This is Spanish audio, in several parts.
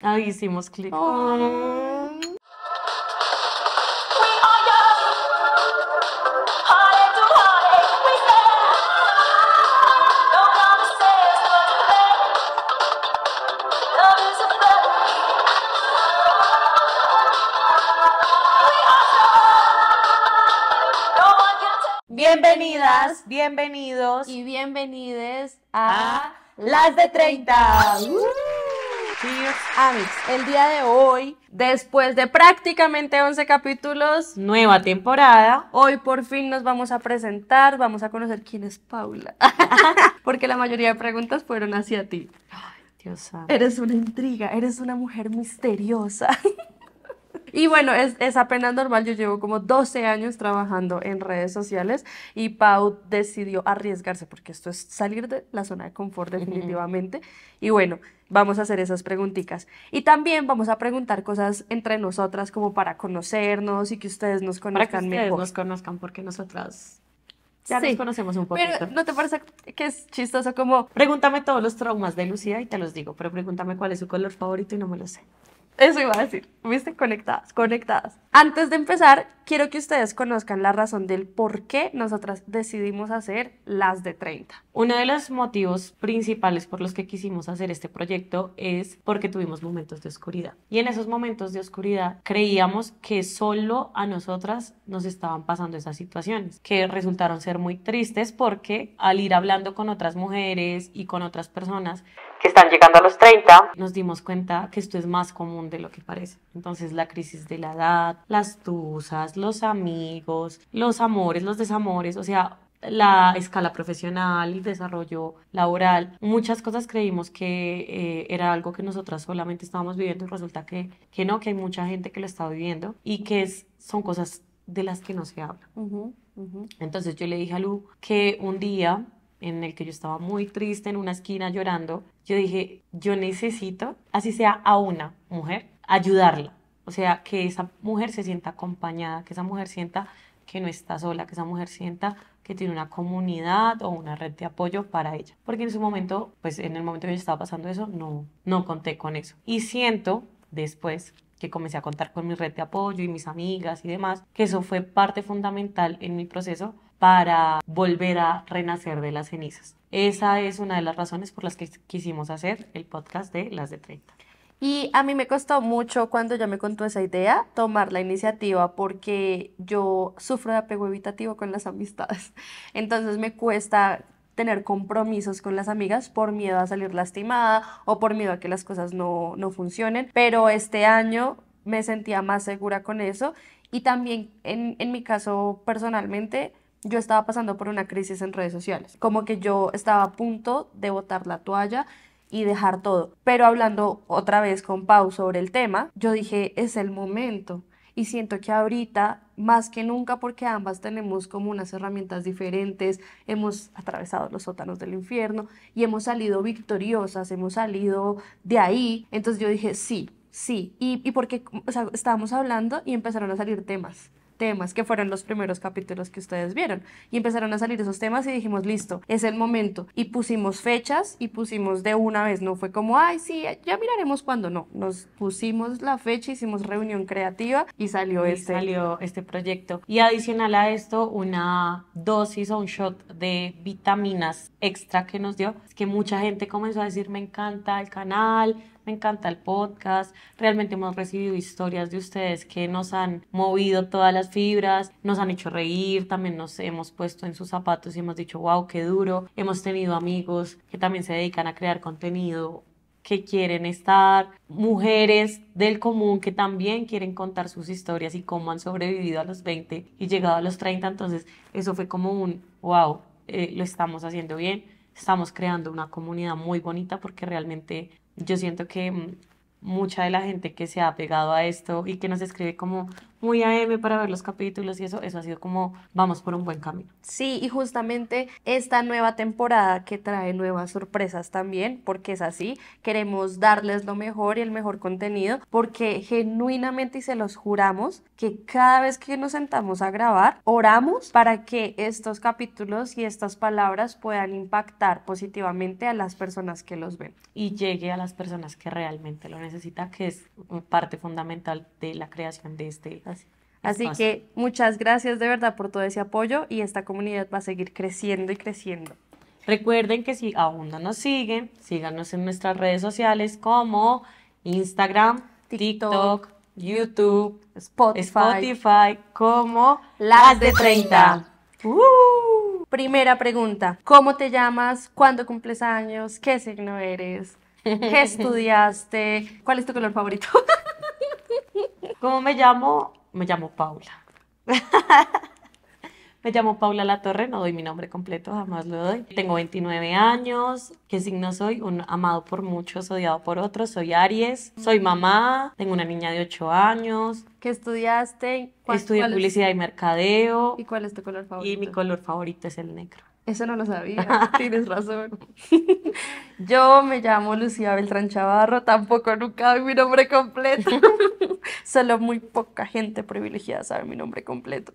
Ahí hicimos clic. Bienvenidas, bienvenidos y bienvenides a, a Las de 30. Amigos, El día de hoy, después de prácticamente 11 capítulos, nueva temporada, hoy por fin nos vamos a presentar, vamos a conocer quién es Paula, porque la mayoría de preguntas fueron hacia ti. Ay, Dios Eres una intriga, eres una mujer misteriosa. Y bueno, es, es, apenas normal, yo llevo como 12 años trabajando en redes sociales y Pau decidió arriesgarse porque esto es salir de la zona de confort definitivamente. Y bueno, vamos a hacer esas preguntitas. Y también vamos a preguntar cosas entre nosotras como para conocernos y que ustedes nos conozcan para que nos conozcan porque nosotras ya nos conocemos un poquito. Pero, ¿no te parece que es chistoso como... Pregúntame todos los traumas de Lucía y te los digo, pero pregúntame cuál es su color favorito y no me lo sé. Eso iba a decir. ¿Viste? Conectadas, conectadas. Antes de empezar, quiero que ustedes conozcan la razón del por qué nosotras decidimos hacer las de 30. Uno de los motivos principales por los que quisimos hacer este proyecto es porque tuvimos momentos de oscuridad. Y en esos momentos de oscuridad creíamos que solo a nosotras nos estaban pasando esas situaciones, que resultaron ser muy tristes porque al ir hablando con otras mujeres y con otras personas, que están llegando a los 30. Nos dimos cuenta que esto es más común de lo que parece. Entonces la crisis de la edad, las tusas, los amigos, los amores, los desamores, o sea, la escala profesional, el desarrollo laboral, muchas cosas creímos que eh, era algo que nosotras solamente estábamos viviendo y resulta que, que no, que hay mucha gente que lo está viviendo y que es, son cosas de las que no se habla. Entonces yo le dije a Lu que un día en el que yo estaba muy triste en una esquina llorando, yo dije, yo necesito, así sea a una mujer, ayudarla. O sea, que esa mujer se sienta acompañada, que esa mujer sienta que no está sola, que esa mujer sienta que tiene una comunidad o una red de apoyo para ella. Porque en su momento, pues en el momento que yo estaba pasando eso, no, no conté con eso. Y siento después que comencé a contar con mi red de apoyo y mis amigas y demás, que eso fue parte fundamental en mi proceso para volver a renacer de las cenizas. Esa es una de las razones por las que quisimos hacer el podcast de Las de 30. Y a mí me costó mucho cuando ya me contó esa idea tomar la iniciativa porque yo sufro de apego evitativo con las amistades. Entonces me cuesta tener compromisos con las amigas por miedo a salir lastimada o por miedo a que las cosas no, funcionen. Pero este año me sentía más segura con eso y también en mi caso personalmente yo estaba pasando por una crisis en redes sociales, como que yo estaba a punto de botar la toalla y dejar todo. Pero hablando otra vez con Pau sobre el tema, yo dije, es el momento. Y siento que ahorita, más que nunca, porque ambas tenemos como unas herramientas diferentes, hemos atravesado los sótanos del infierno y hemos salido victoriosas, hemos salido de ahí. Entonces yo dije, sí, sí. Y, y porque o estábamos hablando y empezaron a salir temas temas, que fueron los primeros capítulos que ustedes vieron. Y empezaron a salir esos temas y dijimos, listo, es el momento. Y pusimos fechas y pusimos de una vez, no fue como, ay, sí, ya miraremos cuándo, no. Nos pusimos la fecha, hicimos reunión creativa y salió este. Salió este proyecto. Y adicional a esto, una dosis o un shot de vitaminas extra que nos dio, es que mucha gente comenzó a decir, me encanta el canal, me encanta el podcast, realmente hemos recibido historias de ustedes que nos han movido todas las fibras, nos han hecho reír, también nos hemos puesto en sus zapatos y hemos dicho, wow, qué duro, hemos tenido amigos que también se dedican a crear contenido que quieren estar, mujeres del común que también quieren contar sus historias y cómo han sobrevivido a los 20 y llegado a los 30. Entonces, eso fue como un, wow, eh, lo estamos haciendo bien, estamos creando una comunidad muy bonita porque realmente yo siento que mm, mucha de la gente que se ha pegado a esto y que nos escribe como muy AM para ver los capítulos y eso, eso ha sido como vamos por un buen camino. Sí, y justamente esta nueva temporada que trae nuevas sorpresas también, porque es así, queremos darles lo mejor y el mejor contenido, porque genuinamente y se los juramos que cada vez que nos sentamos a grabar, oramos para que estos capítulos y estas palabras puedan impactar positivamente a las personas que los ven. Y llegue a las personas que realmente lo necesitan necesita, que es parte fundamental de la creación de este. Así. Así que muchas gracias de verdad por todo ese apoyo y esta comunidad va a seguir creciendo y creciendo. Recuerden que si aún no nos siguen, síganos en nuestras redes sociales como Instagram, TikTok, YouTube, Spotify, Spotify, como Las de 30. Uh. Primera pregunta, ¿cómo te llamas? ¿Cuándo cumples años? ¿Qué signo eres? ¿Qué estudiaste? ¿Cuál es tu color favorito? ¿Cómo me llamo? Me llamo Paula. Me llamo Paula La Torre, no doy mi nombre completo, jamás lo doy. Tengo 29 años. ¿Qué signo soy? Un amado por muchos, odiado por otros. Soy Aries. Soy mamá. Tengo una niña de 8 años. ¿Qué estudiaste? Estudié publicidad y mercadeo. ¿Y cuál es tu color favorito? Y mi color favorito es el negro. Eso no lo sabía, tienes razón. Yo me llamo Lucía Beltrán Chavarro, tampoco nunca mi nombre completo. Solo muy poca gente privilegiada sabe mi nombre completo.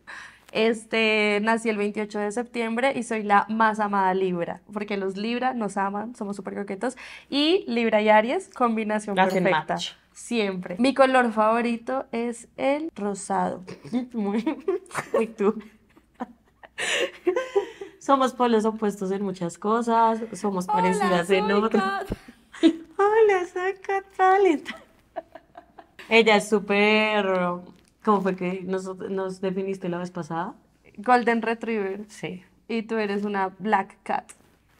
Este, nací el 28 de septiembre y soy la más amada Libra, porque los Libra nos aman, somos súper coquetos. Y Libra y Aries, combinación perfecta. Siempre. Mi color favorito es el rosado. muy, muy tú. Somos polos opuestos en muchas cosas, somos parecidas en otras. Hola, soy Catalina. Ella es súper... ¿Cómo fue que nos, definiste la vez pasada? Golden Retriever. Sí. Y tú eres una Black Cat.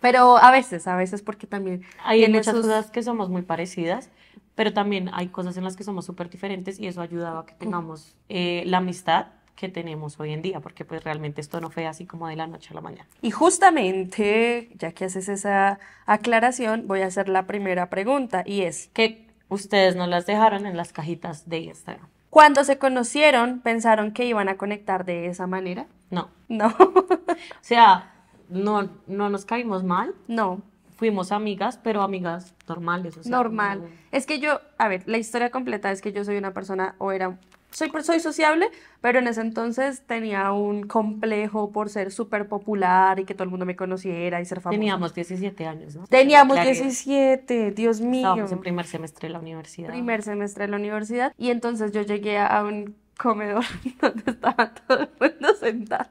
Pero a veces, a veces porque también... Hay muchas cosas que somos muy parecidas, pero también hay cosas en las que somos súper diferentes y eso ayudaba a que tengamos eh, la amistad que tenemos hoy en día, porque pues realmente esto no fue así como de la noche a la mañana. Y justamente, ya que haces esa aclaración, voy a hacer la primera pregunta y es... Que ustedes no las dejaron en las cajitas de Instagram. Cuando se conocieron, ¿pensaron que iban a conectar de esa manera? No. No. o sea, no, no nos caímos mal. No. Fuimos amigas, pero amigas normales. Normal. Es que yo, a ver, la historia completa es que yo soy una persona, o era soy, soy sociable, pero en ese entonces tenía un complejo por ser súper popular y que todo el mundo me conociera y ser famoso. Teníamos 17 años, ¿no? Teníamos 17, Dios mío. Estábamos en primer semestre de la universidad. Primer semestre de la universidad. Y entonces yo llegué a un comedor donde estaba todo el mundo sentado.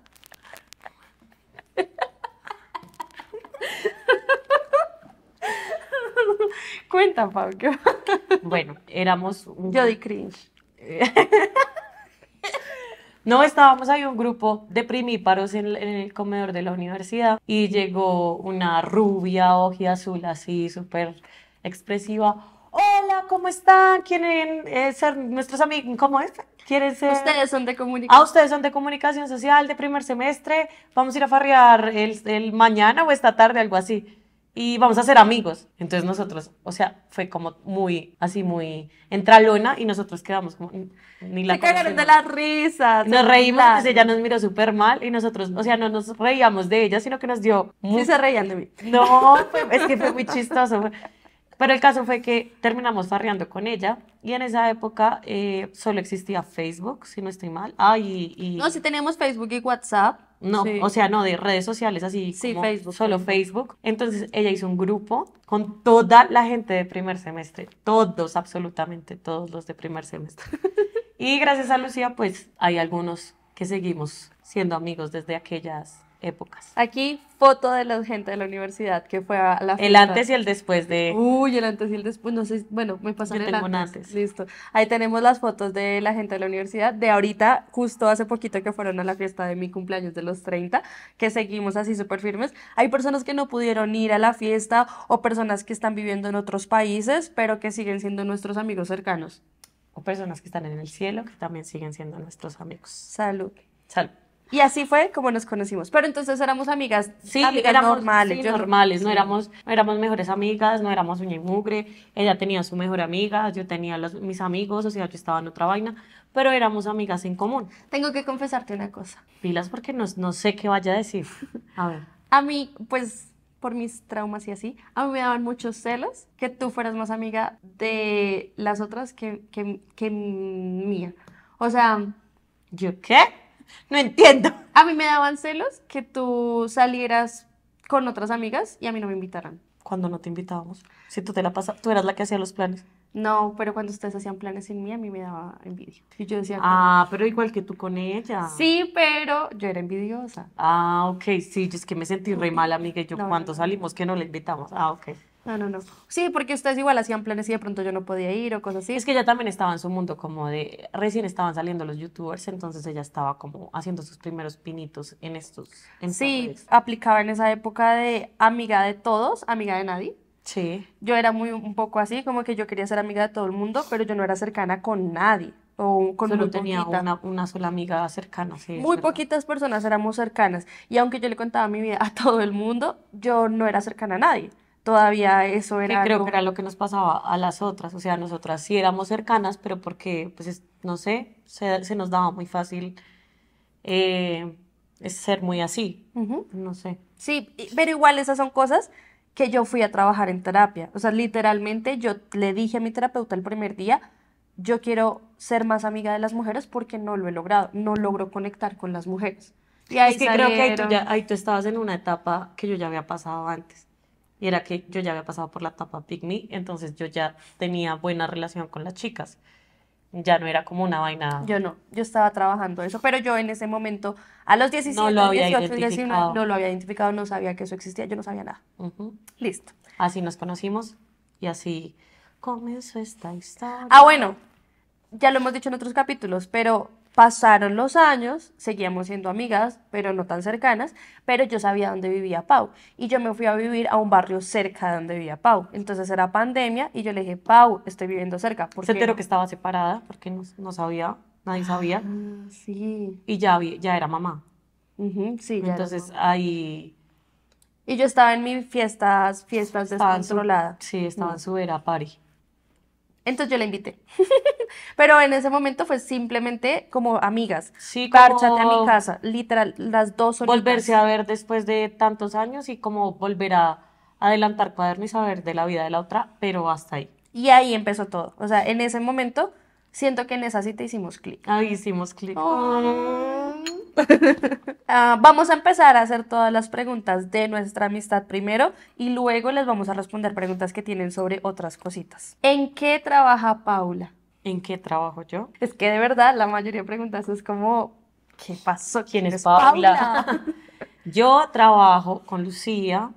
Cuenta, Fabio. bueno, éramos... Un... Yo di cringe. No, estábamos ahí un grupo de primíparos en, el comedor de la universidad y llegó una rubia azul así súper expresiva. Hola, ¿cómo están? ¿Quieren eh, ser nuestros amigos? ¿Cómo es? ¿Quieren ser? Ustedes son de comunicación. Ah, ustedes son de comunicación social de primer semestre. Vamos a ir a farrear el mañana o esta tarde, algo así y vamos a ser amigos. Entonces nosotros, o sea, fue como muy, así muy entralona y nosotros quedamos como, mm, ni la Se cagaron de las risas. Nos reímos, pues, ella nos miró súper mal y nosotros, o sea, no nos reíamos de ella, sino que nos dio... Muy... se reían de mí. No, es que fue muy chistoso. Pero el caso fue que terminamos farreando con ella y en esa época eh, solo existía Facebook, si no estoy mal. Ah, y, No, sí tenemos Facebook y WhatsApp no, o sea, no, de redes sociales, así sí, Facebook, solo Facebook. Entonces ella hizo un grupo con toda la gente de primer semestre, todos, absolutamente todos los de primer semestre. y gracias a Lucía, pues hay algunos que seguimos siendo amigos desde aquellas épocas. Aquí foto de la gente de la universidad que fue a la fiesta. El antes y el después de... Uy, el antes y el después, no sé, bueno, me pasan el tengo antes. antes. Listo. Ahí tenemos las fotos de la gente de la universidad, de ahorita, justo hace poquito que fueron a la fiesta de mi cumpleaños de los 30, que seguimos así súper firmes. Hay personas que no pudieron ir a la fiesta o personas que están viviendo en otros países, pero que siguen siendo nuestros amigos cercanos. O personas que están en el cielo, que también siguen siendo nuestros amigos. Salud. Salud. Y así fue como nos conocimos. Pero entonces éramos amigas, sí, amigas éramos, normales. normales, no éramos, éramos mejores amigas, no éramos uña y mugre. Ella tenía su mejor amiga, yo tenía los, mis amigos, o sea, yo estaba en otra vaina, pero éramos amigas en común. Tengo que confesarte una cosa. Pilas porque no, no sé qué vaya a decir. A ver. a mí, pues por mis traumas y así, a mí me daban muchos celos que tú fueras más amiga de las otras que, que mía. O sea... ¿Yo qué? no entiendo. A mí me daban celos que tú salieras con otras amigas y a mí no me invitaran. Cuando no te invitábamos. Si tú te la pasas, tú eras la que hacía los planes. No, pero cuando ustedes hacían planes sin mí, a mí me daba envidia. Y yo decía, ah, pero igual que tú con ella. Sí, pero yo era envidiosa. Ah, ok, sí, es que me sentí re mal, amiga. Y yo, cuando salimos, que no le invitamos. Ah, ok. No, no, no. Sí, porque ustedes igual hacían planes y de pronto yo no podía ir o cosas así. Es que ella también estaba en su mundo como de, recién estaban saliendo los youtubers, entonces ella estaba como haciendo sus primeros pinitos en estos. En sí, aplicaba en esa época de amiga de todos, amiga de nadie. Sí. Yo era muy un poco así, como que yo quería ser amiga de todo el mundo, pero yo no era cercana con nadie. O con Solo tenía una, una, sola amiga cercana. Sí, muy poquitas personas éramos cercanas. Y aunque yo le contaba mi vida a todo el mundo, yo no era cercana a nadie todavía eso era. Que creo que era lo que nos pasaba a las otras, o sea, nosotras sí éramos cercanas, pero porque, pues, no sé, se, nos daba muy fácil eh, ser muy así, no sé. Sí, pero igual esas son cosas que yo fui a trabajar en terapia, o sea, literalmente yo le dije a mi terapeuta el primer día, yo quiero ser más amiga de las mujeres porque no lo he logrado, no logro conectar con las mujeres. Y ahí es que creo que ahí tú estabas en una etapa que yo ya había pasado antes y era que yo ya había pasado por la etapa Pick entonces yo ya tenía buena relación con las chicas. Ya no era como una vaina. Yo no, yo estaba trabajando eso, pero yo en ese momento, a los 17, no lo 18, no lo había identificado, no sabía que eso existía, yo no sabía nada. Listo. Así nos conocimos y así comenzó esta historia. Ah, bueno, ya lo hemos dicho en otros capítulos, pero Pasaron los años, seguíamos siendo amigas, pero no tan cercanas, pero yo sabía dónde vivía Pau y yo me fui a vivir a un barrio cerca de donde vivía Pau. Entonces era pandemia y yo le dije, Pau, estoy viviendo cerca. ¿Por Se enteró que estaba separada porque no, no sabía, nadie sabía. Ah, sí. Y ya, ya era mamá. sí, Entonces ahí... Y yo estaba en mis fiestas, fiestas de descontrolada. Su, sí, estaba en mm. su era entonces yo la invité. Pero en ese momento fue simplemente como amigas. Sí, como... a mi casa, literal, las dos horas. Volverse a ver después de tantos años y como volver a adelantar cuaderno y saber de la vida de la otra, pero hasta ahí. Y ahí empezó todo. O sea, en ese momento siento que en esa cita hicimos clic. Ahí hicimos clic. Ah, vamos a empezar a hacer todas las preguntas de nuestra amistad primero y luego les vamos a responder preguntas que tienen sobre otras cositas. ¿En qué trabaja Paula? ¿En qué trabajo yo? Es que de verdad la mayoría de preguntas es como, ¿qué pasó? ¿Quién, es Paula? yo trabajo con Lucía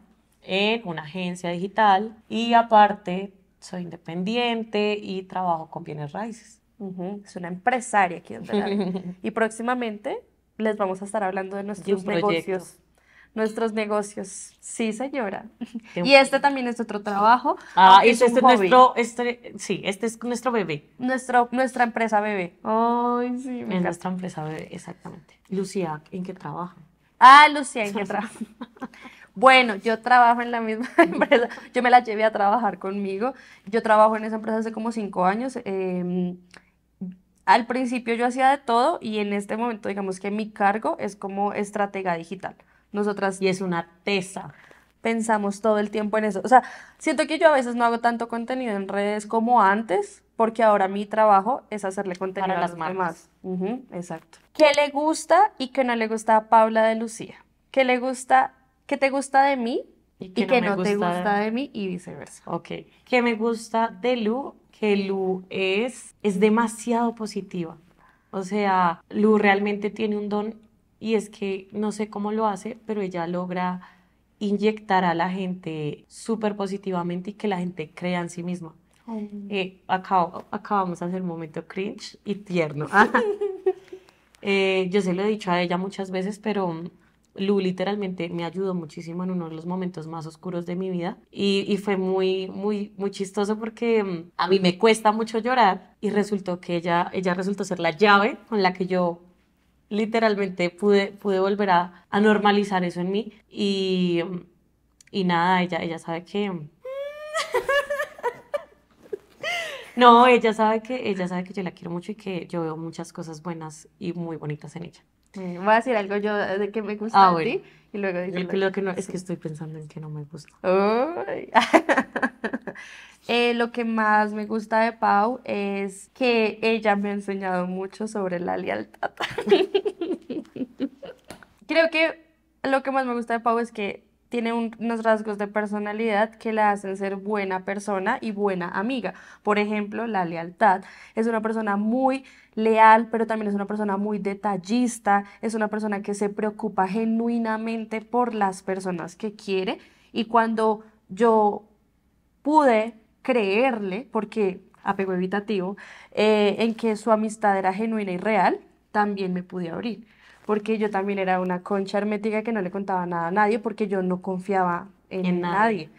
en una agencia digital y aparte soy independiente y trabajo con bienes raíces. Es una empresaria aquí y próximamente les vamos a estar hablando de nuestros negocios. Nuestros negocios. Sí, señora. Y este también es otro trabajo. Ah, este, es este nuestro, este, sí, este es nuestro bebé. Nuestro, nuestra empresa bebé. Ay, sí. En nuestra empresa bebé, exactamente. Lucía, ¿en qué trabaja? Ah, Lucía, ¿en qué trabaja? Bueno, yo trabajo en la misma empresa, yo me la llevé a trabajar conmigo, yo trabajo en esa empresa hace como cinco años. Em, al principio yo hacía de todo y en este momento digamos que mi cargo es como estratega digital. Nosotras... Y es una tesa. Pensamos todo el tiempo en eso. O sea, siento que yo a veces no hago tanto contenido en redes como antes, porque ahora mi trabajo es hacerle contenido a las los exacto. ¿Qué le gusta y qué no le gusta a Paula de Lucía? ¿Qué le gusta, qué te gusta de mí y qué, no, te gusta de... mí y viceversa? Ok. ¿Qué me gusta de Lu? que Lu es, es demasiado positiva. O sea, Lu realmente tiene un don y es que no sé cómo lo hace, pero ella logra inyectar a la gente súper positivamente y que la gente crea en sí misma. Oh. Eh, acabamos de hacer un momento cringe y tierno. Ah. Eh, yo se lo he dicho a ella muchas veces, pero Lu literalmente me ayudó muchísimo en uno de los momentos más oscuros de mi vida y, y fue muy, muy, muy chistoso porque mm, a mí me cuesta mucho llorar y resultó que ella, ella resultó ser la llave con la que yo literalmente pude, pude volver a, a normalizar eso en mí y, mm, y nada, ella, ella sabe que... Mm, no, ella sabe que ella sabe que yo la quiero mucho y que yo veo muchas cosas buenas y muy bonitas en ella. Voy a decir algo yo de que me gusta ah, ti y luego es que estoy pensando en que no me gusta. Eh, lo que más me gusta de Pau es que ella me ha enseñado mucho sobre la lealtad. Creo que lo que más me gusta de Pau es que tiene unos rasgos de personalidad que la hacen ser buena persona y buena amiga. Por ejemplo, la lealtad. Es una persona muy leal, pero también es una persona muy detallista, es una persona que se preocupa genuinamente por las personas que quiere. Y cuando yo pude creerle, porque apego evitativo, eh, en que su amistad era genuina y real, también me pude abrir porque yo también era una concha hermética que no le contaba nada a nadie porque yo no confiaba en, nadie.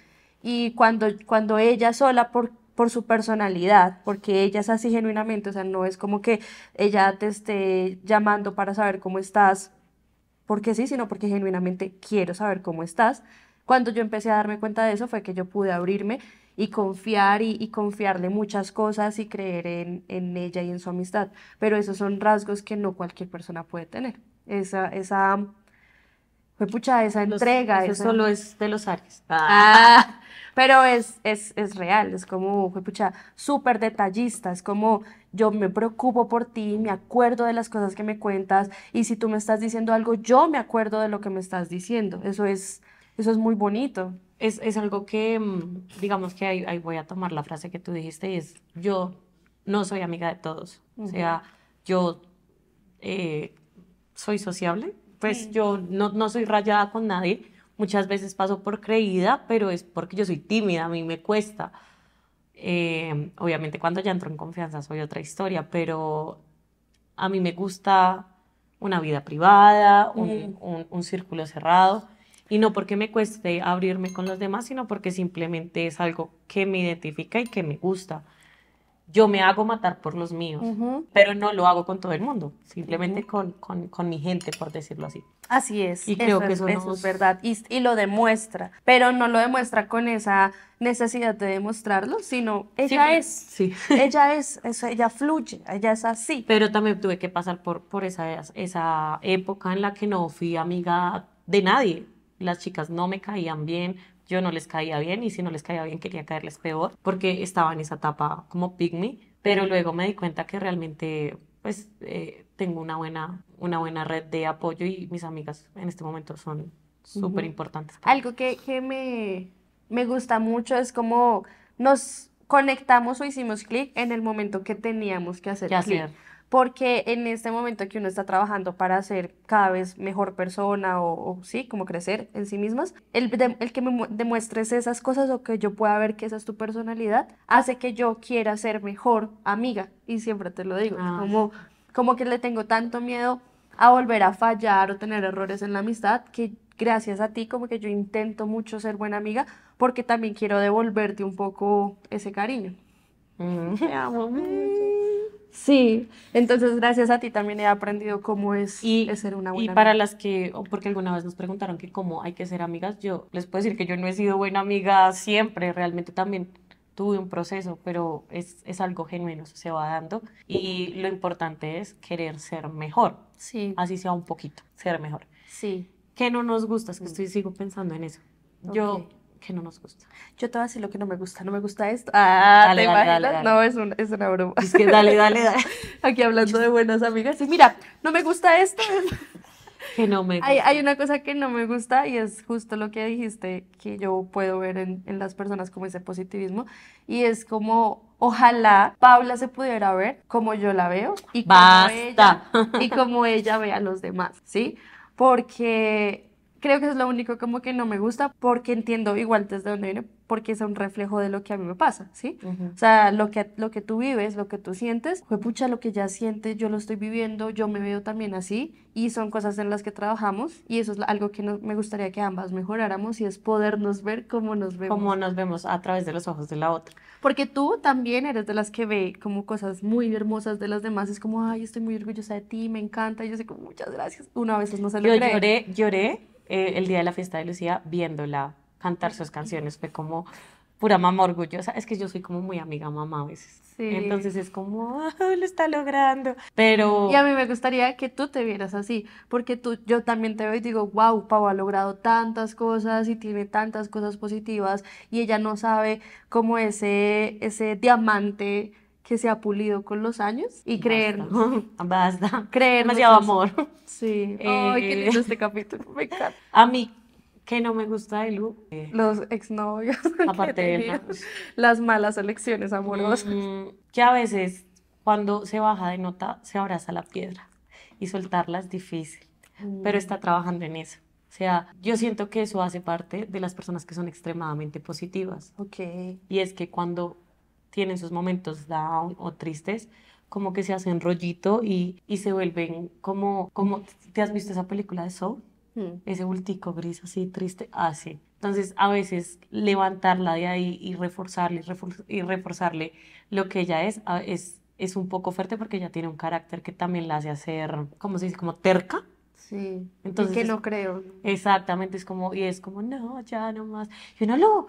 Y cuando, cuando ella sola, por, por su personalidad, porque ella es así genuinamente, o sea, no es como que ella te esté llamando para saber cómo estás, porque sí, sino porque genuinamente quiero saber cómo estás. Cuando yo empecé a darme cuenta de eso fue que yo pude abrirme y confiar y, confiarle muchas cosas y creer en, en ella y en su amistad. Pero esos son rasgos que no cualquier persona puede tener esa, fue pucha, esa entrega. eso es de los Aries. Ah. Ah, pero es, es, real, es como, fue pucha, súper detallista, es como yo me preocupo por ti, me acuerdo de las cosas que me cuentas y si tú me estás diciendo algo, yo me acuerdo de lo que me estás diciendo. Eso es, eso es muy bonito. Es, algo que, mm, digamos que ahí, voy a tomar la frase que tú dijiste y es, yo no soy amiga de todos. O sea, yo eh, soy sociable, pues yo no, soy rayada con nadie, muchas veces paso por creída, pero es porque yo soy tímida, a mí me cuesta. Eh, obviamente cuando ya entro en confianza soy otra historia, pero a mí me gusta una vida privada, mm. un, círculo cerrado, y no porque me cueste abrirme con los demás, sino porque simplemente es algo que me identifica y que me gusta yo me hago matar por los míos, pero no lo hago con todo el mundo, simplemente con, mi gente, por decirlo así. Así es. Y creo que eso, es, verdad. Y, lo demuestra, pero no lo demuestra con esa necesidad de demostrarlo, sino ella es. Sí. Ella es, ella fluye, ella es así. Pero también tuve que pasar por, por esa, esa época en la que no fui amiga de nadie. Las chicas no me caían bien, yo no les caía bien y si no les caía bien quería caerles peor porque estaba en esa etapa como pygmy, pero luego me di cuenta que realmente pues eh, tengo una buena, una buena red de apoyo y mis amigas en este momento son súper importantes. Algo que, me, me gusta mucho es como nos conectamos o hicimos clic en el momento que teníamos que hacer clic porque en este momento que uno está trabajando para ser cada vez mejor persona o, sí, como crecer en sí mismas, el, que me demuestres esas cosas o que yo pueda ver que esa es tu personalidad, hace que yo quiera ser mejor amiga y siempre te lo digo, ah. como, como que le tengo tanto miedo a volver a fallar o tener errores en la amistad que gracias a ti como que yo intento mucho ser buena amiga porque también quiero devolverte un poco ese cariño. Mm. Te amo mucho. Sí, entonces gracias a ti también he aprendido cómo es, ser una buena amiga. Y para las que, porque alguna vez nos preguntaron que cómo hay que ser amigas, yo les puedo decir que yo no he sido buena amiga siempre, realmente también tuve un proceso, pero es, algo genuino, se va dando. Y lo importante es querer ser mejor. Sí. Así sea un poquito, ser mejor. Sí. ¿Qué no nos gusta? Es que mm. estoy, sigo pensando en eso. Yo que no nos gusta. Yo te voy a decir lo que no me gusta. No me gusta esto. Ah, ah dale, dale, no, es una, broma. Es que dale, dale, dale. Aquí hablando de buenas amigas. Y mira, no me gusta esto. que no me gusta. Hay, una cosa que no me gusta y es justo lo que dijiste, que yo puedo ver en, las personas como ese positivismo. Y es como ojalá Paula se pudiera ver como yo la veo y como, Basta. Ella, y como ella ve a los demás, ¿sí? Porque Creo que es lo único como que no me gusta porque entiendo igual desde dónde viene, porque es un reflejo de lo que a mí me pasa, ¿sí? O sea, lo que, lo que tú vives, lo que tú sientes, fue pucha lo que ya sientes, yo lo estoy viviendo, yo me veo también así y son cosas en las que trabajamos y eso es algo que me gustaría que ambas mejoráramos y es podernos ver cómo nos vemos. Como nos vemos a través de los ojos de la otra. Porque tú también eres de las que ve como cosas muy hermosas de las demás, es como, ay, estoy muy orgullosa de ti, me encanta, yo sé como, muchas gracias. Una vez no se Yo lloré, lloré eh, el día de la fiesta de Lucía viéndola cantar sus canciones. Fue como pura mamá orgullosa. Es que yo soy como muy amiga mamá a veces. Entonces es como, lo está logrando. Pero... Y a mí me gustaría que tú te vieras así, porque tú, yo también te veo y digo, wow, Pau ha logrado tantas cosas y tiene tantas cosas positivas y ella no sabe cómo ese, ese diamante que se ha pulido con los años y creer Basta. Creer. Demasiado amor. Sí. Eh, Ay, qué lindo este capítulo. Me encanta. A mí, que no me gusta de Lu. Eh, los exnovios. Aparte de Las malas elecciones amorosas. Mm, que a veces, cuando se baja de nota, se abraza la piedra. Y soltarla es difícil. Mm. Pero está trabajando en eso. O sea, yo siento que eso hace parte de las personas que son extremadamente positivas. Ok. Y es que cuando tienen sus momentos down o tristes, como que se hacen rollito y, y se vuelven como, como, ¿te has visto esa película de Soul? Hmm. Ese bultico gris así triste, así, Entonces, a veces levantarla de ahí y reforzarle, y reforzarle lo que ella es, es, es un poco fuerte porque ella tiene un carácter que también la hace hacer, como se dice? Como terca Sí, entonces. Y que no creo. Exactamente, es como, y es como, no, ya no más. yo lo,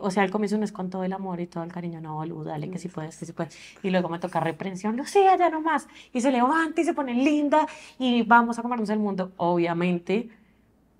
o sea, al comienzo no es con todo el amor y todo el cariño, no, boludo, dale, que si sí puedes, si puedes. Y luego me toca reprensión, Lucía, ya no más. Y se levanta y se pone linda y vamos a comernos el mundo. Obviamente,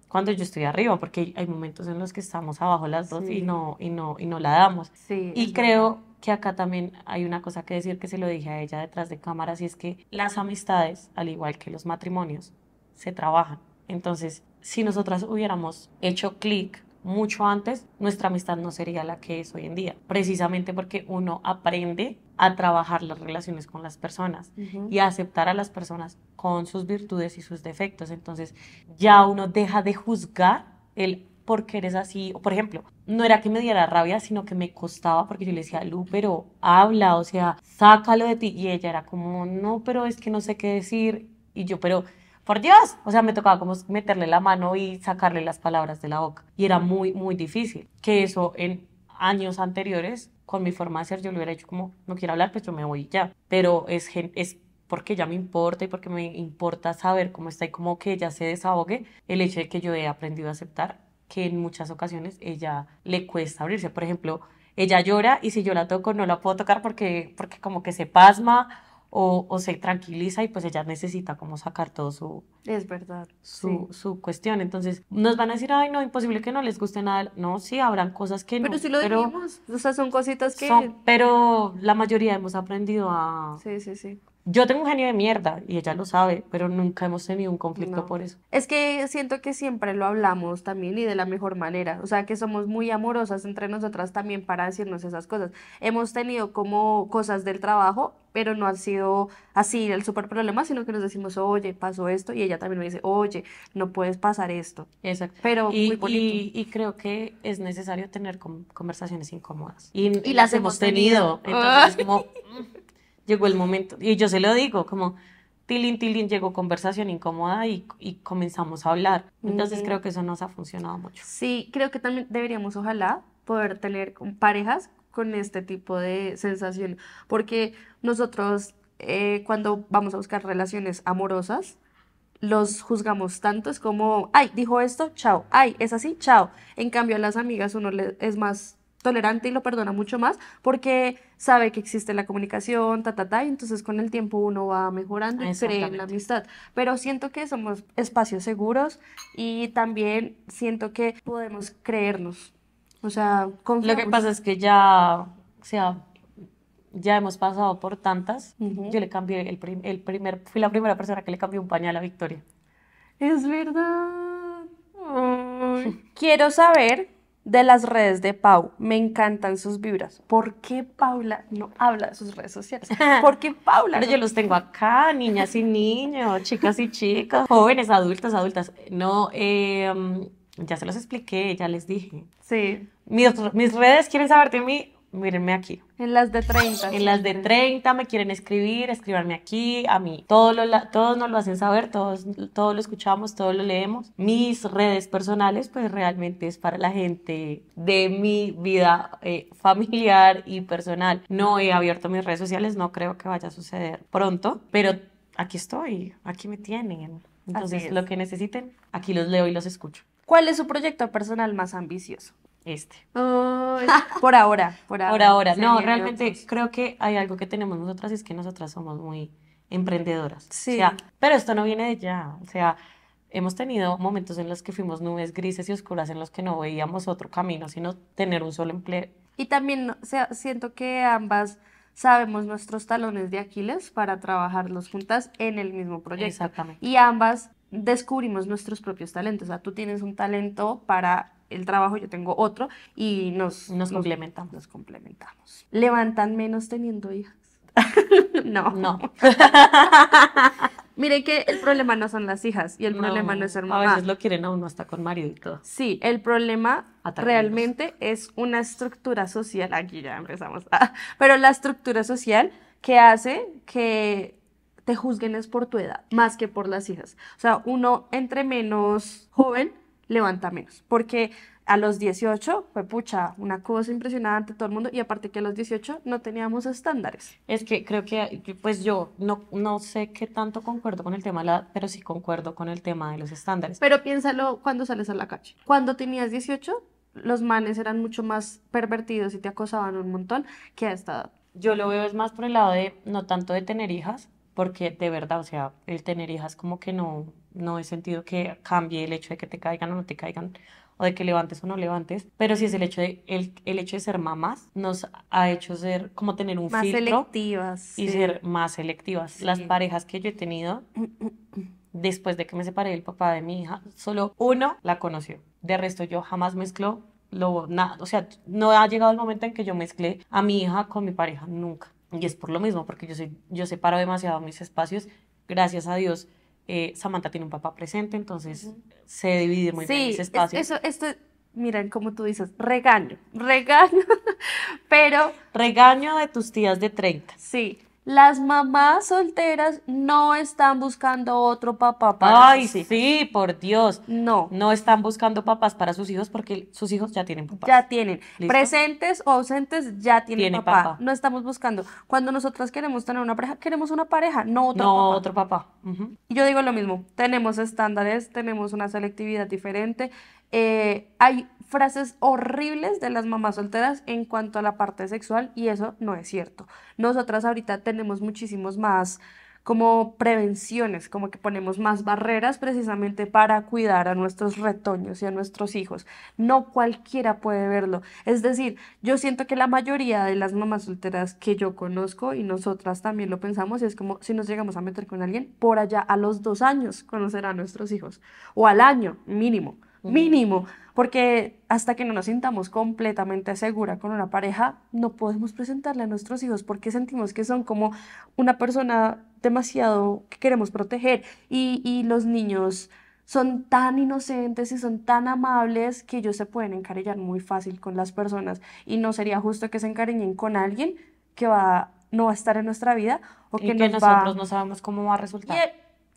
cuando yo estoy arriba, porque hay momentos en los que estamos abajo las dos y, no, y, no, y no la damos. Sí, y creo que acá también hay una cosa que decir que se lo dije a ella detrás de cámara y es que las amistades, al igual que los matrimonios, se trabajan. Entonces, si nosotras hubiéramos hecho clic mucho antes, nuestra amistad no sería la que es hoy en día, precisamente porque uno aprende a trabajar las relaciones con las personas y a aceptar a las personas con sus virtudes y sus defectos. Entonces, ya uno deja de juzgar el por qué eres así. Por ejemplo, no era que me diera rabia, sino que me costaba porque yo le decía, Lu, pero habla, o sea, sácalo de ti. Y ella era como, no, pero es que no sé qué decir. Y yo, pero por Dios, o sea, me tocaba como meterle la mano y sacarle las palabras de la boca. Y era muy, muy difícil. Que eso en años anteriores, con mi forma de ser, yo lo hubiera hecho como, no quiero hablar, pues yo me voy ya. Pero es, es porque ya me importa y porque me importa saber cómo está y como que ella se desahogue, el hecho de que yo he aprendido a aceptar que en muchas ocasiones ella le cuesta abrirse. Por ejemplo, ella llora y si yo la toco no la puedo tocar porque, porque como que se pasma o, se tranquiliza y pues ella necesita como sacar todo su... Es verdad. Su, su, cuestión. Entonces, nos van a decir, ay, no, imposible que no les guste nada. No, sí, habrán cosas que pero no. pero sí lo dijimos. O sea, son cositas que... Son, pero la mayoría hemos aprendido a... Sí, sí, sí. Yo tengo un genio de mierda y ella lo sabe, pero nunca hemos tenido un conflicto por eso. Es que siento que siempre lo hablamos también y de la mejor manera. O sea, que somos muy amorosas entre nosotras también para decirnos esas cosas. Hemos tenido como cosas del trabajo, pero no ha sido así el súper problema, sino que nos decimos, oye, pasó esto. Y ella también me dice, oye, no puedes pasar esto. Exacto. Pero y, muy Y, creo que es necesario tener conversaciones incómodas. Y, las, hemos tenido. tenido. Entonces, como llegó el momento. Y yo se lo digo, como, tilín, tilín, llegó conversación incómoda y, comenzamos a hablar. Entonces creo que eso nos ha funcionado mucho. Sí, creo que también deberíamos, ojalá, poder tener parejas con este tipo de sensación, porque nosotros eh, cuando vamos a buscar relaciones amorosas, los juzgamos tanto, es como, ay, dijo esto, chao, ay, es así, chao. En cambio, a las amigas uno le, es más tolerante y lo perdona mucho más porque sabe que existe la comunicación, ta, ta, ta, y entonces con el tiempo uno va mejorando y cree en la amistad. Pero siento que somos espacios seguros y también siento que podemos creernos. O sea, Lo que pasa es que ya, o sea, ya hemos pasado por tantas. Yo le cambié el, el primer, fui la primera persona que le cambió un pañal a Victoria. Es verdad. Quiero saber de las redes de Pau. Me encantan sus vibras. ¿Por qué Paula no habla de sus redes sociales? ¿Por qué Paula? Pero yo los tengo acá, niñas y niños, chicas y chicos, jóvenes, adultos, adultas. No, em, ya se los expliqué, ya les dije. Sí. Mis, mis redes quieren saber de mí mírenme aquí. En las de 30. En las de 30 me quieren escribir, escribanme aquí, a mí. Todos, todos nos lo hacen saber, todos, todos lo escuchamos, todos lo leemos. Mis redes personales, pues realmente es para la gente de mi vida eh, familiar y personal. No he abierto mis redes sociales, no creo que vaya a suceder pronto, pero aquí estoy, aquí me tienen. Entonces, lo que necesiten, aquí los leo y los escucho. ¿Cuál es su proyecto personal más ambicioso? Este. por ahora, por ahora. No, realmente creo que hay algo que tenemos nosotras y es que nosotras somos muy emprendedoras. Sí. pero esto no viene de ya. O sea, hemos tenido momentos en los que fuimos nubes grises y oscuras en los que no veíamos otro camino, sino tener un solo empleo. Y también o sea, siento que ambas sabemos nuestros talones de Aquiles para trabajarlos juntas en el mismo proyecto. Exactamente. Y ambas descubrimos nuestros propios talentos. O sea, tú tienes un talento para el trabajo, yo tengo otro y nos, nos complementamos. Nos, complementamos. ¿Levantan menos teniendo hijas? no. No. Mire que el problema no son las hijas y el problema no es ser mamá. A veces lo quieren a uno hasta con marido y todo. Sí, el problema realmente es una estructura social. Aquí ya empezamos. Ah, pero la estructura social que hace que te juzguen es por tu edad, más que por las hijas. O sea, uno entre menos joven levanta menos, porque a los 18 fue pucha, una cosa impresionante todo el mundo y aparte que a los 18 no teníamos estándares. Es que creo que pues yo no, no sé qué tanto concuerdo con el tema de la pero sí concuerdo con el tema de los estándares. Pero piénsalo cuando sales a la calle. Cuando tenías 18, los manes eran mucho más pervertidos y te acosaban un montón que a esta edad. Yo lo veo es más por el lado de no tanto de tener hijas, porque de verdad, o sea, el tener hijas como que no, no es sentido que cambie el hecho de que te caigan o no te caigan o de que levantes o no levantes, pero sí es el hecho de el, hecho de ser mamás nos ha hecho ser como tener un más selectivas y ser más selectivas. Las parejas que yo he tenido después de que me separé del papá de mi hija, solo uno la conoció. De resto yo jamás mezcló lo nada, o sea, no ha llegado el momento en que yo mezclé a mi hija con mi pareja nunca. Y es por lo mismo, porque yo, soy, yo separo demasiado mis espacios. Gracias a Dios, eh, Samantha tiene un papá presente, entonces se divide muy bien mis espacios. eso, esto, miren, como tú dices, regaño, regaño, pero... Regaño de tus tías de 30. Sí, las mamás solteras no están buscando otro papá para Ay, sus hijos. sí, por Dios. No. No están buscando papás para sus hijos porque sus hijos ya tienen papás. Ya tienen. Presentes o ausentes ya tienen papá. No estamos buscando. Cuando nosotras queremos tener una pareja, queremos una pareja, no otro papá. No otro papá. Yo digo lo mismo. Tenemos estándares, tenemos una selectividad diferente. Eh, hay frases horribles de las mamás solteras en cuanto a la parte sexual y eso no es cierto. Nosotras ahorita tenemos muchísimos más como prevenciones, como que ponemos más barreras precisamente para cuidar a nuestros retoños y a nuestros hijos. No cualquiera puede verlo. Es decir, yo siento que la mayoría de las mamás solteras que yo conozco y nosotras también lo pensamos, y es como si nos llegamos a meter con alguien, por allá a los dos años conocerá a nuestros hijos, o al año mínimo mínimo, porque hasta que no nos sintamos completamente segura con una pareja, no podemos presentarle a nuestros hijos porque sentimos que son como una persona demasiado que queremos proteger y, los niños son tan inocentes y son tan amables que ellos se pueden encariñar muy fácil con las personas y no sería justo que se encariñen con alguien que va no va a estar en nuestra vida o que, nosotros no sabemos cómo va a resultar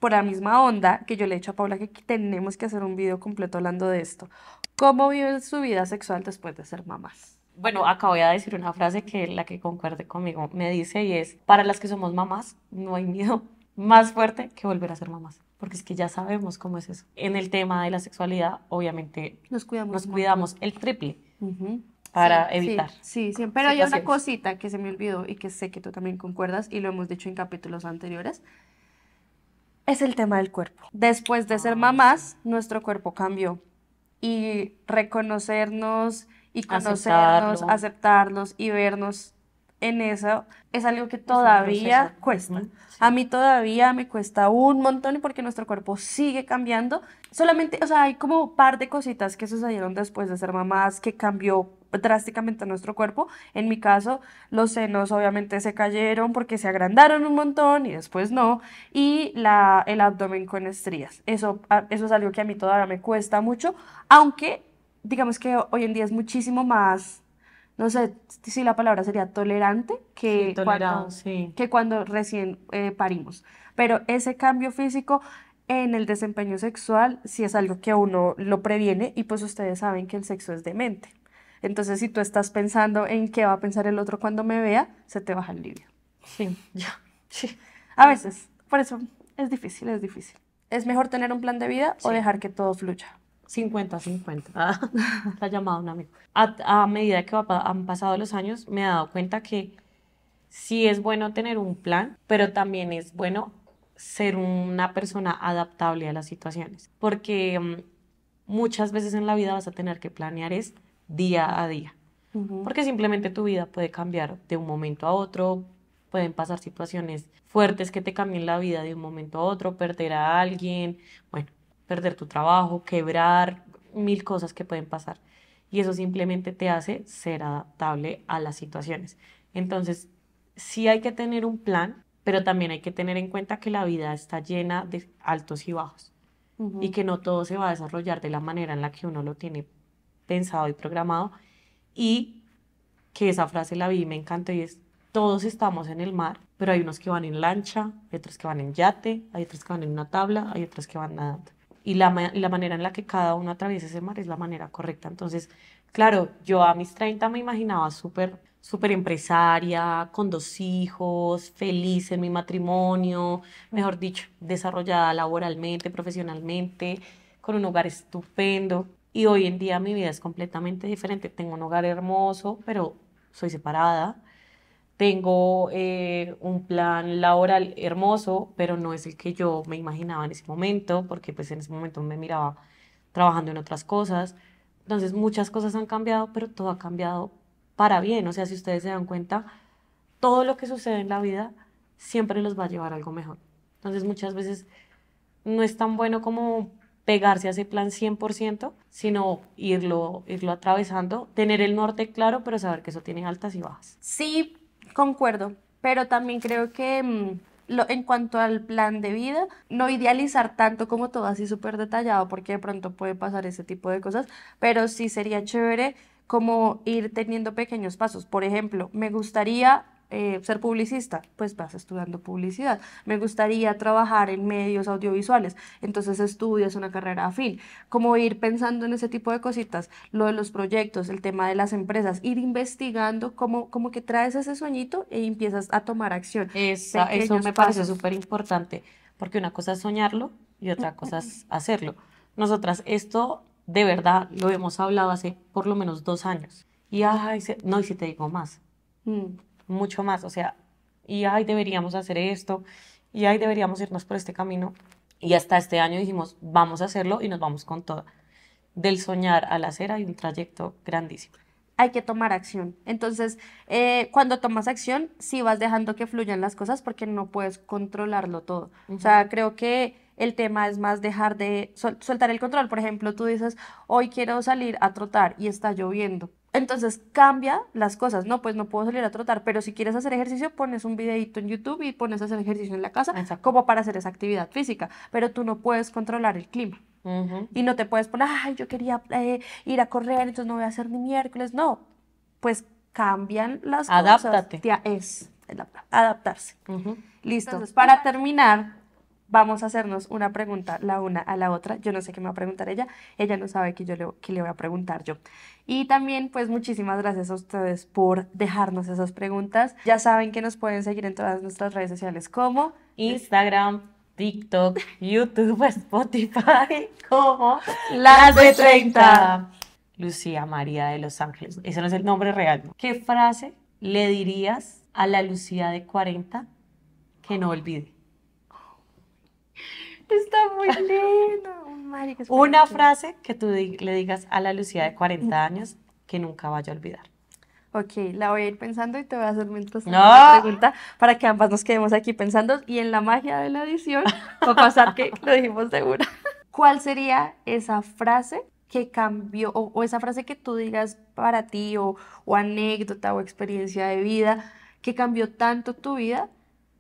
por la misma onda que yo le he dicho a Paula que tenemos que hacer un video completo hablando de esto. ¿Cómo vive su vida sexual después de ser mamás? Bueno, acabo de decir una frase que la que concuerde conmigo me dice y es, para las que somos mamás, no hay miedo más fuerte que volver a ser mamás, porque es que ya sabemos cómo es eso. En el tema de la sexualidad, obviamente, nos cuidamos, nos cuidamos el triple. para evitar. Sí, sí, pero hay una cosita que se me olvidó y que sé que tú también concuerdas y lo hemos dicho en capítulos anteriores, es el tema del cuerpo. Después de ser ah, mamás, nuestro cuerpo cambió y reconocernos y conocernos, aceptarnos y vernos en eso es algo que todavía cuesta. A mí todavía me cuesta un montón porque nuestro cuerpo sigue cambiando. Solamente, o sea, hay como un par de cositas que sucedieron después de ser mamás que cambió drásticamente a nuestro cuerpo. En mi caso, los senos obviamente se cayeron porque se agrandaron un montón y después no. Y la, el abdomen con estrías. Eso, ah, eso es algo que a mí todavía me cuesta mucho, aunque digamos que hoy en día es muchísimo más no sé si la palabra sería tolerante que, cuando, que recién eh, parimos. Pero ese cambio físico en el desempeño sexual sí es algo que uno lo previene y pues ustedes saben que el sexo es demente. Entonces, si tú estás pensando en qué va a pensar el otro cuando me vea, se te baja el livio. Sí, ya. Sí. A veces, por eso es difícil, es difícil. ¿Es mejor tener un plan de vida o dejar que todo fluya? 50-50. Ah, la llamada un amigo. A, medida que han pasado los años, me he dado cuenta que sí es bueno tener un plan, pero también es bueno ser una persona adaptable a las situaciones. Porque mm, muchas veces en la vida vas a tener que planear esto día a día. Porque simplemente tu vida puede cambiar de un momento a otro, pueden pasar situaciones fuertes que te cambien la vida de un momento a otro, perder a alguien, bueno, perder tu trabajo, quebrar, mil cosas que pueden pasar. Y eso simplemente te hace ser adaptable a las situaciones. Entonces, sí hay que tener un plan, pero también hay que tener en cuenta que la vida está llena de altos y bajos y que no todo se va a desarrollar de la manera en la que uno lo tiene pensado y programado. Y que esa frase la vi, y me encantó y es, todos estamos en el mar, pero hay unos que van en lancha, hay otros que van en yate, hay otros que van en una tabla, hay otros que van nadando. Y la, la manera en la que cada uno atraviesa ese mar es la manera correcta. Entonces, claro, yo a mis 30 me imaginaba súper súper empresaria, con dos hijos, feliz en mi matrimonio, mejor dicho, desarrollada laboralmente, profesionalmente, con un hogar estupendo. Y hoy en día mi vida es completamente diferente. Tengo un hogar hermoso, pero soy separada. Tengo eh, un plan laboral hermoso, pero no es el que yo me imaginaba en ese momento, porque pues en ese momento me miraba trabajando en otras cosas. Entonces muchas cosas han cambiado, pero todo ha cambiado para bien. O sea, si ustedes se dan cuenta, todo lo que sucede en la vida siempre los va a llevar a algo mejor. Entonces muchas veces no es tan bueno como pegarse a ese plan 100%, sino irlo, atravesando, tener el norte claro, pero saber que eso tiene altas y bajas. Sí, concuerdo, pero también creo que mm, lo, en cuanto al plan de vida, no idealizar tanto como todo así súper detallado, porque de pronto puede pasar ese tipo de cosas, pero sí sería chévere como ir teniendo pequeños pasos. Por ejemplo, me gustaría eh, ser publicista, pues vas estudiando publicidad. Me gustaría trabajar en medios audiovisuales, entonces estudias una carrera afín. Como ir pensando en ese tipo de cositas, lo de los proyectos, el tema de las empresas, ir investigando cómo, como que traes ese sueñito y e empiezas a tomar acción. eso me parece súper importante, porque una cosa es soñarlo y otra cosa es hacerlo. Nosotras esto de verdad lo hemos hablado hace por lo menos dos años. Y, ajá, no, y si te digo más. Mm mucho más, o sea, y ahí deberíamos hacer esto, y ahí deberíamos irnos por este camino. Y hasta este año dijimos, vamos a hacerlo y nos vamos con todo. Del soñar al hacer hay un trayecto grandísimo. Hay que tomar acción. Entonces, eh, cuando tomas acción, sí vas dejando que fluyan las cosas porque no puedes controlarlo todo. O sea, creo que el tema es más dejar de soltar el control. Por ejemplo, tú dices, hoy quiero salir a trotar y está lloviendo entonces cambia las cosas, no, pues no puedo salir a trotar, pero si quieres hacer ejercicio, pones un videito en YouTube y pones a hacer ejercicio en la casa, como para hacer esa actividad física, pero tú no puedes controlar el clima. Y no te puedes poner, ay, yo quería eh, ir a correr, entonces no voy a hacer ni miércoles. No, pues cambian las cosas. Adáptate. Es, adaptarse. Listo. Entonces, para terminar, vamos a hacernos una pregunta la una a la otra. Yo no sé qué me va a preguntar ella, ella no sabe qué yo le, le voy a preguntar yo. Y también pues muchísimas gracias a ustedes por dejarnos esas preguntas. Ya saben que nos pueden seguir en todas nuestras redes sociales como Instagram, TikTok, YouTube, Spotify, como las de 30. Lucía María de Los Ángeles. Ese no es el nombre real. ¿Qué frase le dirías a la Lucía de 40 que no olvide? Está muy lindo. Una frase que tú le digas a la Lucía de 40 mm. años que nunca vaya a olvidar. Ok, la voy a ir pensando y te voy a hacer mientras no. pregunta para que ambas nos quedemos aquí pensando y en la magia de la edición va a pasar que lo dijimos seguro. ¿Cuál sería esa frase que cambió o, esa frase que tú digas para ti o, o anécdota o experiencia de vida que cambió tanto tu vida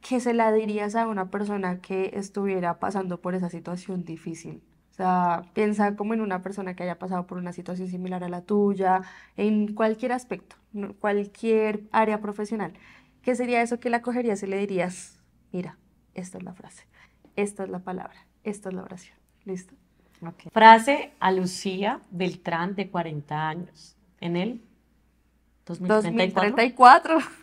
¿qué se la dirías a una persona que estuviera pasando por esa situación difícil? O sea, piensa como en una persona que haya pasado por una situación similar a la tuya, en cualquier aspecto, cualquier área profesional. ¿Qué sería eso que la cogerías y le dirías, mira, esta es la frase, esta es la palabra, esta es la oración? ¿Listo? Frase a Lucía Beltrán de 40 años, en el 2034. 2034.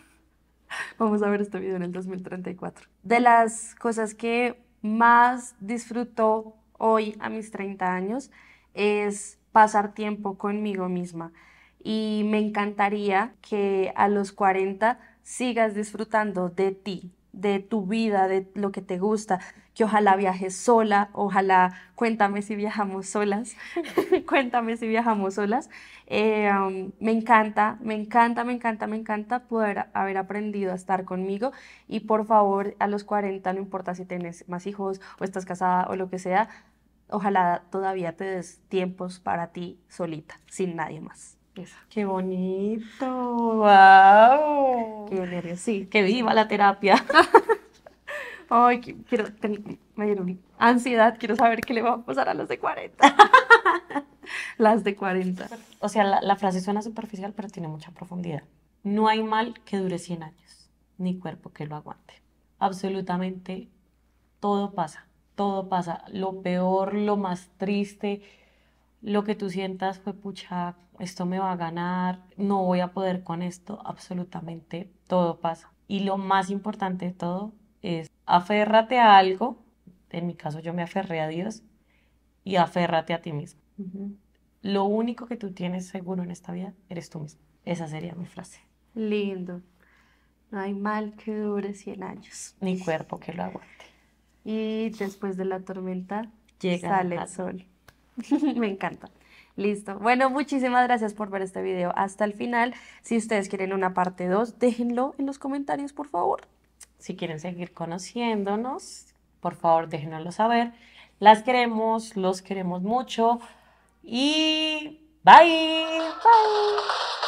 Vamos a ver este video en el 2034. De las cosas que más disfruto hoy a mis 30 años es pasar tiempo conmigo misma. Y me encantaría que a los 40 sigas disfrutando de ti, de tu vida, de lo que te gusta, que ojalá viajes sola, ojalá, cuéntame si viajamos solas, cuéntame si viajamos solas. Eh, um, me encanta, me encanta, me encanta, me encanta poder haber aprendido a estar conmigo y por favor, a los 40, no importa si tienes más hijos o estás casada o lo que sea, ojalá todavía te des tiempos para ti solita, sin nadie más. Qué bonito, wow. Qué sí, que viva la terapia. Ay, quiero, me dieron ansiedad, quiero saber qué le va a pasar a las de 40. Las de 40. O sea, la, frase suena superficial, pero tiene mucha profundidad. No hay mal que dure 100 años, ni cuerpo que lo aguante. Absolutamente todo pasa, todo pasa. Lo peor, lo más triste, lo que tú sientas fue pucha, esto me va a ganar, no voy a poder con esto, absolutamente todo pasa. Y lo más importante de todo es aférrate a algo, en mi caso yo me aferré a Dios, y aférrate a ti mismo. Lo único que tú tienes seguro en esta vida eres tú mismo. Esa sería mi frase. Lindo. No hay mal que dure 100 años. Ni cuerpo que lo aguante. Y después de la tormenta Llega sale el sol. Me encanta. Listo. Bueno, muchísimas gracias por ver este video hasta el final. Si ustedes quieren una parte 2, déjenlo en los comentarios, por favor. Si quieren seguir conociéndonos, por favor, déjenoslo saber. Las queremos, los queremos mucho. Y bye. Bye.